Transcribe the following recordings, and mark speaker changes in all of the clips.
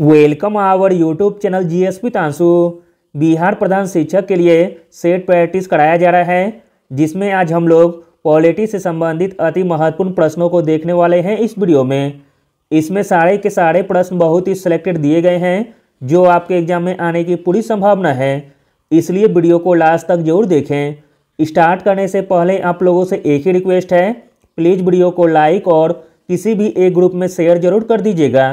Speaker 1: welcome our YouTube channel G S P तांसू बिहार प्रधान शिक्षक के लिए सेट प्रैक्टिस कराया जा रहा है जिसमें आज हम लोग पॉलिटी से संबंधित अति महत्वपूर्ण प्रश्नों को देखने वाले हैं इस वीडियो में इसमें सारे के सारे प्रश्न बहुत ही सिलेक्टेड दिए गए हैं जो आपके एग्जाम में आने की पूरी संभावना है इसलिए वीडियो को लास्ट तक जरूर देखें स्टार्ट करने से पहले आप लोगों से एक ही रिक्वेस्ट है प्लीज़ वीडियो को लाइक और किसी भी एक ग्रुप में शेयर जरूर कर दीजिएगा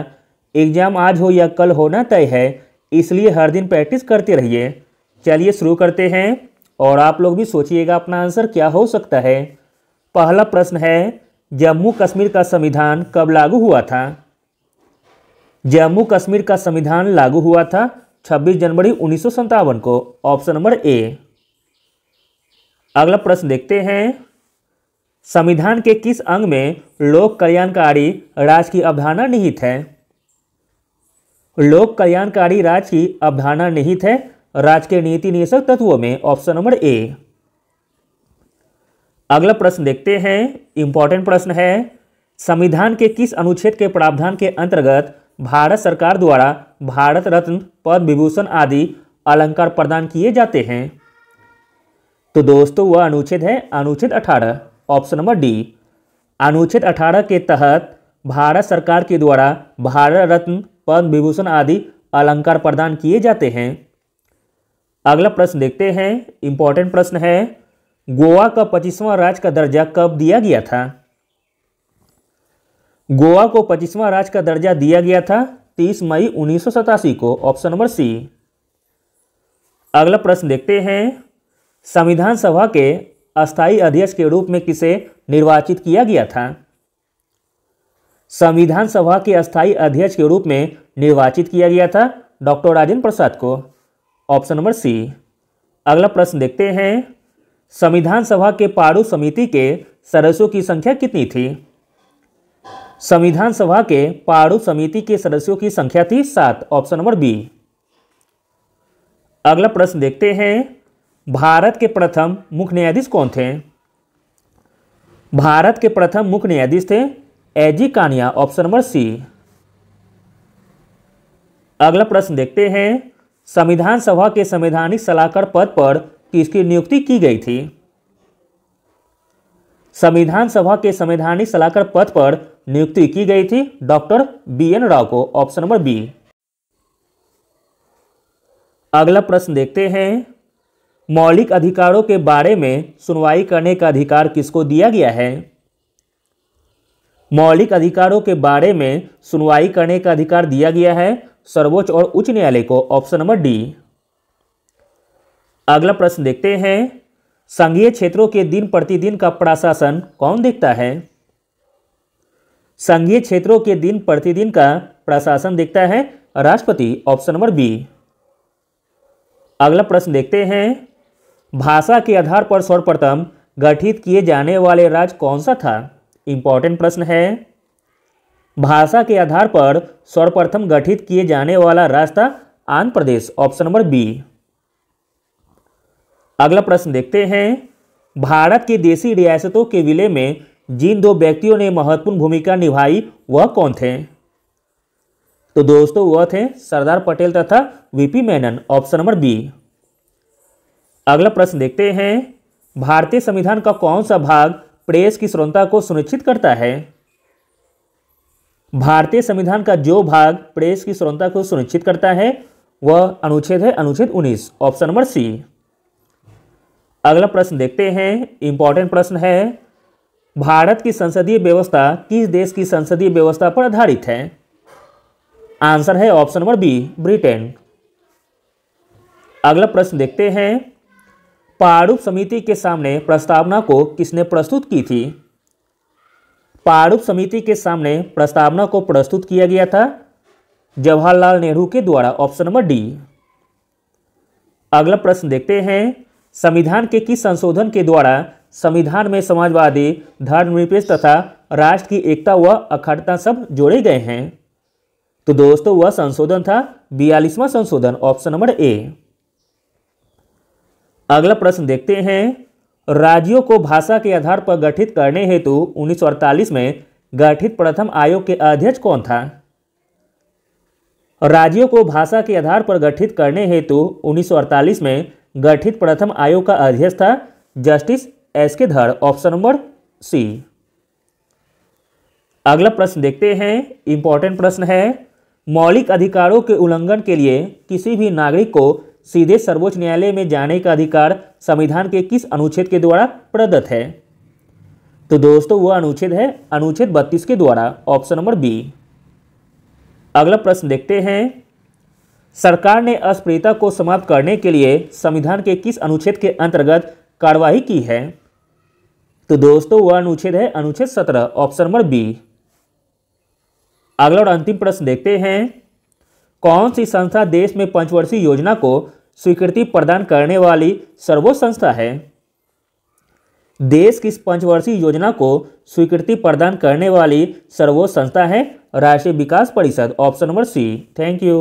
Speaker 1: एग्ज़ाम आज हो या कल होना तय है इसलिए हर दिन प्रैक्टिस करते रहिए चलिए शुरू करते हैं और आप लोग भी सोचिएगा अपना आंसर क्या हो सकता है पहला प्रश्न है जम्मू कश्मीर का संविधान कब लागू हुआ था जम्मू कश्मीर का संविधान लागू हुआ था 26 जनवरी उन्नीस को ऑप्शन नंबर ए अगला प्रश्न देखते हैं संविधान के किस अंग में लोक कल्याणकारी राजकीय अवधारणा निहित है लोक कल्याणकारी राज्य की अवधारणा निहित है राज्य के नीति निषेक तत्वों में ऑप्शन नंबर ए अगला प्रश्न देखते हैं इंपॉर्टेंट प्रश्न है संविधान के किस अनुच्छेद के प्रावधान के अंतर्गत भारत सरकार द्वारा भारत रत्न पद विभूषण आदि अलंकार प्रदान किए जाते हैं तो दोस्तों वह अनुच्छेद है अनुच्छेद 18 ऑप्शन नंबर डी अनुच्छेद 18 के तहत भारत सरकार के द्वारा भारत रत्न पद्म विभूषण आदि अलंकार प्रदान किए जाते हैं अगला प्रश्न देखते हैं इंपॉर्टेंट प्रश्न है गोवा का पच्चीसवां राज्य का दर्जा कब दिया गया था गोवा को पच्चीसवां राज्य का दर्जा दिया गया था 30 मई उन्नीस को ऑप्शन नंबर सी अगला प्रश्न देखते हैं संविधान सभा के अस्थाई अध्यक्ष के रूप में किसे निर्वाचित किया गया था संविधान सभा के अस्थायी अध्यक्ष के रूप में निर्वाचित किया गया था डॉक्टर राजेंद्र प्रसाद को ऑप्शन नंबर सी अगला प्रश्न देखते हैं संविधान सभा के प्रारूप समिति के सदस्यों की संख्या कितनी थी संविधान सभा के प्रारूप समिति के सदस्यों की संख्या थी सात ऑप्शन नंबर बी अगला प्रश्न देखते हैं भारत के प्रथम मुख्य न्यायाधीश कौन थे भारत के प्रथम मुख्य न्यायाधीश थे एजी कानिया ऑप्शन नंबर सी अगला प्रश्न देखते हैं संविधान सभा के संवैधानिक सलाहकार पद पर किसकी नियुक्ति की गई थी संविधान सभा के संवैधानिक सलाहकार पद पर नियुक्ति की गई थी डॉक्टर बी एन राव को ऑप्शन नंबर बी अगला प्रश्न देखते हैं मौलिक अधिकारों के बारे में सुनवाई करने का अधिकार किसको दिया गया है मौलिक अधिकारों के बारे में सुनवाई करने का अधिकार दिया गया है सर्वोच्च और उच्च न्यायालय को ऑप्शन नंबर डी अगला प्रश्न देखते हैं संघीय क्षेत्रों के दिन प्रतिदिन का प्रशासन कौन देखता है संघीय क्षेत्रों के दिन प्रतिदिन का प्रशासन देखता है राष्ट्रपति ऑप्शन नंबर बी अगला प्रश्न देखते हैं भाषा के आधार पर सर्वप्रथम गठित किए जाने वाले राज्य कौन सा था इंपॉर्टेंट प्रश्न है भाषा के आधार पर सर्वप्रथम गठित किए जाने वाला रास्ता Andhra Pradesh option number B अगला प्रश्न देखते हैं भारत के देसी रियासतों के विलय में जिन दो व्यक्तियों ने महत्वपूर्ण भूमिका निभाई वह कौन थे तो दोस्तों वह थे सरदार पटेल तथा V P Menon option number B अगला प्रश्न देखते हैं भारतीय संविधान का कौन सा भाग प्रेस की स्वतंत्रता को सुनिश्चित करता है भारतीय संविधान का जो भाग प्रेस की स्वतंत्रता को सुनिश्चित करता है वह अनुच्छेद है अनुच्छेद 19 ऑप्शन नंबर सी अगला प्रश्न देखते हैं इंपॉर्टेंट प्रश्न है भारत की संसदीय व्यवस्था किस देश की संसदीय व्यवस्था पर आधारित है आंसर है ऑप्शन नंबर बी ब्रिटेन अगला प्रश्न देखते हैं प्रारूप समिति के सामने प्रस्तावना को किसने प्रस्तुत की थी पारूप समिति के सामने प्रस्तावना को प्रस्तुत किया गया था जवाहरलाल नेहरू के द्वारा ऑप्शन नंबर डी अगला प्रश्न देखते हैं संविधान के किस संशोधन के द्वारा संविधान में समाजवादी धर्मनिरपेक्ष तथा राष्ट्र की एकता व अखंडता सब जोड़े गए हैं तो दोस्तों वह संशोधन था बयालीसवां संशोधन ऑप्शन नंबर ए अगला प्रश्न देखते हैं राज्यों को भाषा के आधार पर गठित करने हेतु उन्नीस में गठित प्रथम आयोग के अध्यक्ष कौन था राज्यों को भाषा के आधार पर गठित करने हेतु उन्नीस में गठित प्रथम आयोग का अध्यक्ष था जस्टिस एस के धर ऑप्शन नंबर सी अगला प्रश्न देखते हैं इंपॉर्टेंट प्रश्न है मौलिक अधिकारों के उल्लंघन के लिए किसी भी नागरिक को सीधे सर्वोच्च न्यायालय में जाने का अधिकार संविधान के किस अनुच्छेद के द्वारा प्रदत्त है तो दोस्तों वह अनुच्छेद है अनुच्छेद बत्तीस के द्वारा ऑप्शन नंबर बी अगला प्रश्न देखते हैं सरकार ने अस्प्रियता को समाप्त करने के लिए संविधान के किस अनुच्छेद के अंतर्गत कार्रवाई की है तो दोस्तों वह अनुच्छेद है अनुच्छेद सत्रह ऑप्शन नंबर बी अगला और अंतिम प्रश्न देखते हैं कौन सी संस्था देश में पंचवर्षीय योजना को स्वीकृति प्रदान करने वाली सर्वोच्च संस्था है देश की पंचवर्षीय योजना को स्वीकृति प्रदान करने वाली सर्वोच्च संस्था है राष्ट्रीय विकास परिषद option number C thank you